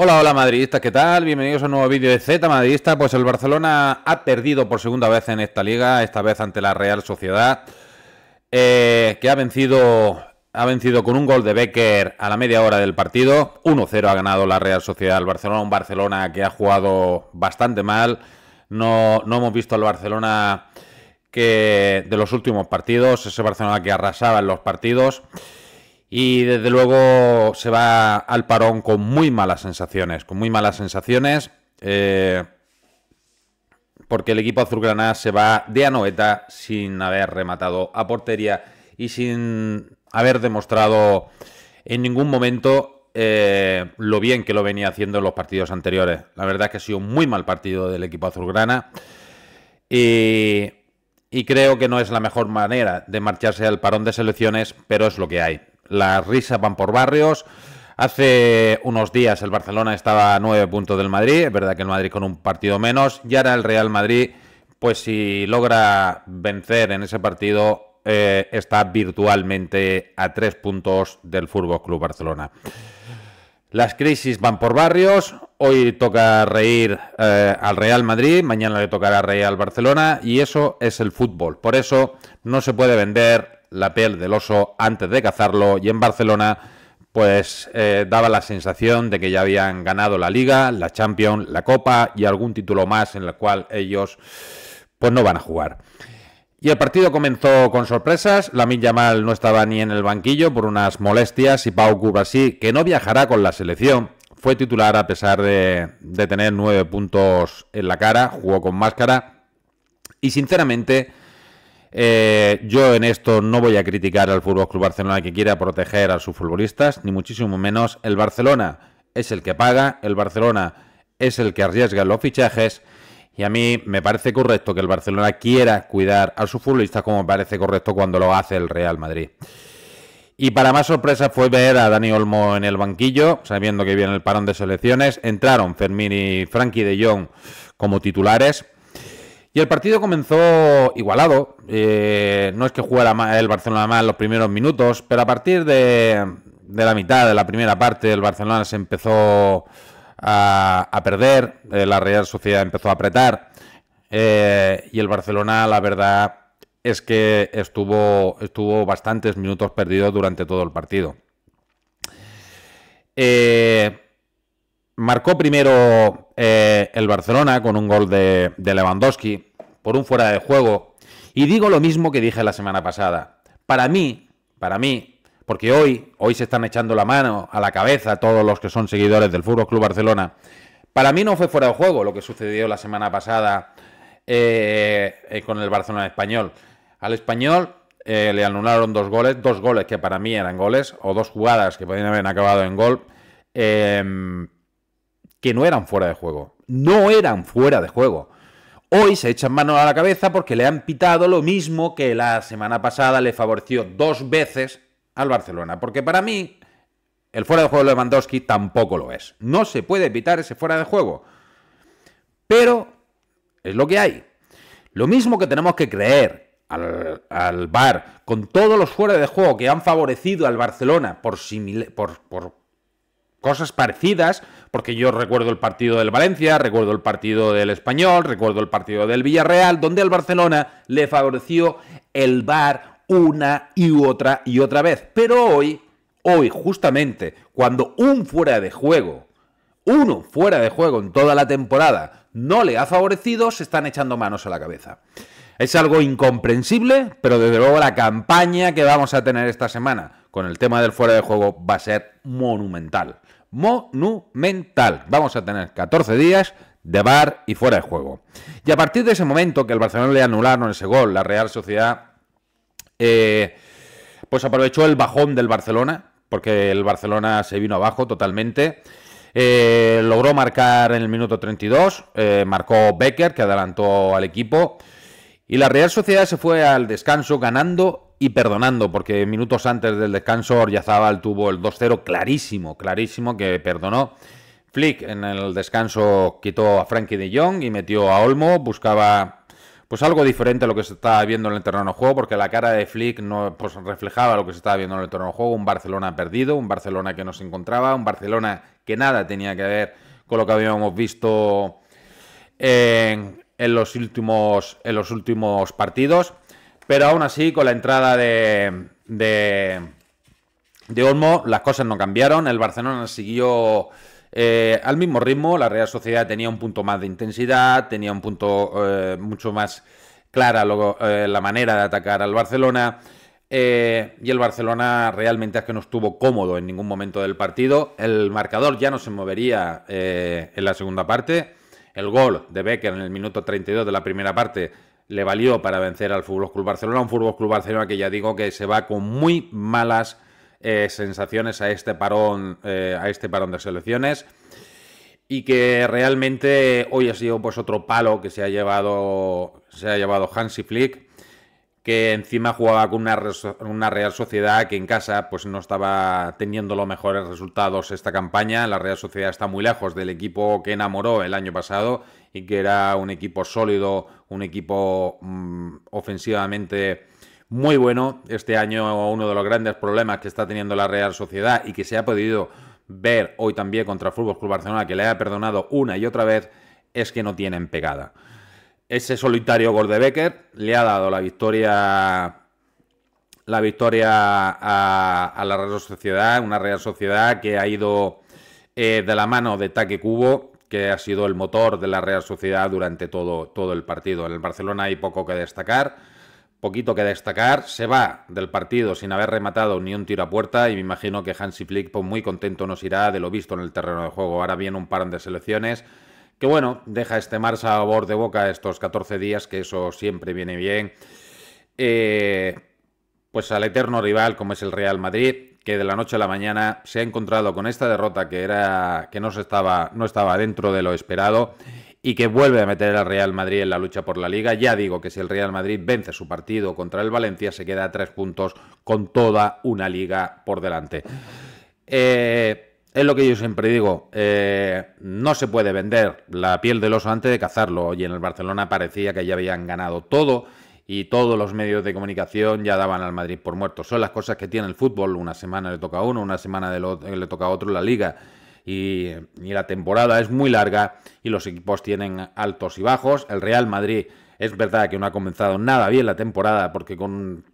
Hola, hola madridistas, ¿qué tal? Bienvenidos a un nuevo vídeo de Z Madridista. Pues el Barcelona ha perdido por segunda vez en esta liga, esta vez ante la Real Sociedad, eh, que ha vencido, ha vencido con un gol de Becker a la media hora del partido. 1-0 ha ganado la Real Sociedad El Barcelona, un Barcelona que ha jugado bastante mal. No, no hemos visto al Barcelona que de los últimos partidos, ese Barcelona que arrasaba en los partidos y desde luego se va al parón con muy malas sensaciones, con muy malas sensaciones, eh, porque el equipo azulgrana se va de Anoeta sin haber rematado a portería y sin haber demostrado en ningún momento eh, lo bien que lo venía haciendo en los partidos anteriores. La verdad es que ha sido un muy mal partido del equipo azulgrana y creo que no es la mejor manera de marcharse al parón de selecciones, pero es lo que hay las risas van por barrios. Hace unos días el Barcelona estaba a nueve puntos del Madrid, es verdad que el Madrid con un partido menos, y ahora el Real Madrid, pues si logra vencer en ese partido, eh, está virtualmente a tres puntos del Fútbol Club Barcelona. Las crisis van por barrios, hoy toca reír eh, al Real Madrid, mañana le tocará reír al Barcelona, y eso es el fútbol. Por eso no se puede vender la piel del oso antes de cazarlo y en Barcelona pues eh, daba la sensación de que ya habían ganado la liga, la Champions, la Copa y algún título más en el cual ellos pues no van a jugar. Y el partido comenzó con sorpresas. Lamin Yamal no estaba ni en el banquillo por unas molestias y Pau Kubasi, que no viajará con la selección, fue titular a pesar de, de tener nueve puntos en la cara, jugó con máscara y sinceramente eh, yo en esto no voy a criticar al Fútbol Club Barcelona que quiera proteger a sus futbolistas, ni muchísimo menos. El Barcelona es el que paga, el Barcelona es el que arriesga los fichajes. Y a mí me parece correcto que el Barcelona quiera cuidar a sus futbolistas como me parece correcto cuando lo hace el Real Madrid. Y para más sorpresa fue ver a Dani Olmo en el banquillo, sabiendo que viene el parón de selecciones. Entraron Fermín y Frankie de Jong como titulares. Y el partido comenzó igualado. Eh, no es que jugara el Barcelona más los primeros minutos, pero a partir de, la mitad de la primera parte, el Barcelona se empezó a, perder, eh, la Real Sociedad empezó a apretar. Eh, y el Barcelona, la verdad, es que estuvo, estuvo bastantes minutos perdidos durante todo el partido. marcó primero eh, el Barcelona con un gol de, Lewandowski por un fuera de juego. Y digo lo mismo que dije la semana pasada. Para mí, para mí, porque hoy, hoy se están echando la mano a la cabeza todos los que son seguidores del Fútbol Club Barcelona. Para mí no fue fuera de juego lo que sucedió la semana pasada eh, eh, con el Barcelona español. Al español le anularon dos goles, dos goles que para mí eran goles, o dos jugadas que podían haber acabado en gol. Em, que no eran fuera de juego. No eran fuera de juego. Hoy se echan manos a la cabeza porque le han pitado lo mismo que la semana pasada le favoreció dos veces al Barcelona. Porque para mí, el fuera de juego de Lewandowski tampoco lo es. No se puede pitar ese fuera de juego. Pero es lo que hay. Lo mismo que tenemos que creer al, al VAR, con todos los fuera de juego que han favorecido al Barcelona por, simile, por, por, cosas parecidas, porque yo recuerdo el partido del Valencia, recuerdo el partido del Español, recuerdo el partido del Villarreal, donde al Barcelona le favoreció el VAR una y otra y otra vez. Pero hoy, hoy justamente, cuando un fuera de juego, uno fuera de juego en toda la temporada, no le ha favorecido, se están echando manos a la cabeza. Es algo incomprensible, pero desde luego la campaña que vamos a tener esta semana con el tema del fuera de juego va a ser monumental. Monumental. Vamos a tener 14 días de bar y fuera de juego. Y a partir de ese momento que el Barcelona le anularon ese gol, la Real Sociedad eh, pues aprovechó el bajón del Barcelona, porque el Barcelona se vino abajo totalmente. Eh, logró marcar en el minuto 32, eh, marcó Becker, que adelantó al equipo. Y la Real Sociedad se fue al descanso ganando y perdonando, porque minutos antes del descanso Orjazábal tuvo el 2-0 clarísimo, clarísimo que perdonó. Flick en el descanso quitó a Frankie de Jong y metió a Olmo, buscaba pues algo diferente a lo que se estaba viendo en el terreno de juego, porque la cara de Flick no pues, reflejaba lo que se estaba viendo en el terreno de juego, un Barcelona perdido, un Barcelona que no se encontraba, un Barcelona que nada tenía que ver con lo que habíamos visto eh, en los, últimos, en los últimos partidos. Pero aún así, con la entrada de, de, Olmo, las cosas no cambiaron. El Barcelona siguió eh, al mismo ritmo. La Real Sociedad tenía un punto más de intensidad, tenía un punto eh, mucho más clara eh, la manera de atacar al Barcelona. y el Barcelona realmente es que no estuvo cómodo en ningún momento del partido. El marcador ya no se movería en la segunda parte. El gol de Becker en el minuto 32 de la primera parte le valió para vencer al Fútbol Club Barcelona, un Fútbol Club Barcelona que ya digo que se va con muy malas eh, sensaciones a este parón, eh, a este parón de selecciones y que realmente hoy ha sido pues otro palo que se ha llevado se ha llevado Hansi Flick que encima jugaba con una, Real Sociedad que en casa pues no estaba teniendo los mejores resultados esta campaña. La Real Sociedad está muy lejos del equipo que enamoró el año pasado y que era un equipo sólido, un equipo mm, ofensivamente muy bueno. Este año uno de los grandes problemas que está teniendo la Real Sociedad y que se ha podido ver hoy también contra Fútbol Club Barcelona, que le ha perdonado una y otra vez, es que no tienen pegada. Ese solitario gol de Becker le ha dado la victoria la victoria a, la Real Sociedad, una Real Sociedad que ha ido eh, de la mano de Taque Cubo, que ha sido el motor de la Real Sociedad durante todo, todo el partido. En el Barcelona hay poco que destacar, poquito que destacar. Se va del partido sin haber rematado ni un tiro a puerta y me imagino que Hansi Flick pues, muy contento nos irá de lo visto en el terreno de juego. Ahora viene un par de selecciones que, bueno, deja este mar sabor de boca estos 14 días, que eso siempre viene bien. Eh, pues al eterno rival como es el Real Madrid, que de la noche a la mañana se ha encontrado con esta derrota que era que no se estaba no estaba dentro de lo esperado y que vuelve a meter al Real Madrid en la lucha por la liga. Ya digo que si el Real Madrid vence su partido contra el Valencia se queda a tres puntos con toda una liga por delante. Eh, es lo que yo siempre digo, eh, no se puede vender la piel del oso antes de cazarlo. Hoy en el Barcelona parecía que ya habían ganado todo y todos los medios de comunicación ya daban al Madrid por muerto. Son las cosas que tiene el fútbol. Una semana le toca a uno, una semana le toca a otro la liga. Y, la temporada es muy larga y los equipos tienen altos y bajos. El Real Madrid es verdad que no ha comenzado nada bien la temporada porque con,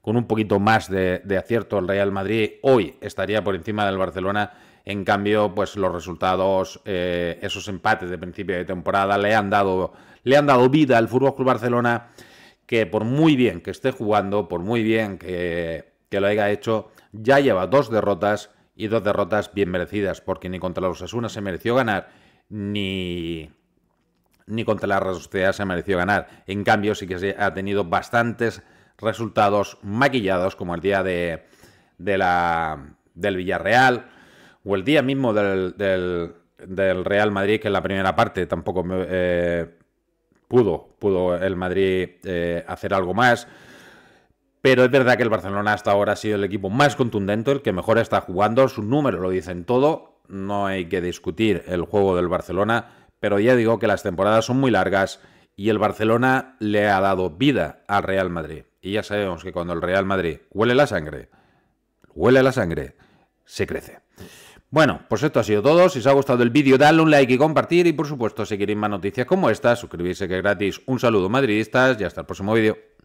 con un poquito más de, acierto el Real Madrid hoy estaría por encima del Barcelona. En cambio, pues los resultados, eh, esos empates de principio de temporada le han dado, le han dado vida al Fútbol Club Barcelona que por muy bien que esté jugando, por muy bien que, lo haya hecho, ya lleva dos derrotas y dos derrotas bien merecidas, porque ni contra los Asuna se mereció ganar, ni, ni contra la Real se mereció ganar. En cambio, sí que se ha tenido bastantes resultados maquillados, como el día de, de la, del Villarreal o el día mismo del, del, Real Madrid, que en la primera parte tampoco me, eh, pudo, pudo el Madrid eh, hacer algo más. Pero es verdad que el Barcelona hasta ahora ha sido el equipo más contundente, el que mejor está jugando, sus números lo dicen todo, no hay que discutir el juego del Barcelona, pero ya digo que las temporadas son muy largas y el Barcelona le ha dado vida al Real Madrid. Y ya sabemos que cuando el Real Madrid huele la sangre, huele la sangre, se crece. Bueno, pues esto ha sido todo. Si os ha gustado el vídeo, dadle un like y compartir. Y por supuesto, si queréis más noticias como esta, suscribirse que es gratis. Un saludo madridistas y hasta el próximo vídeo.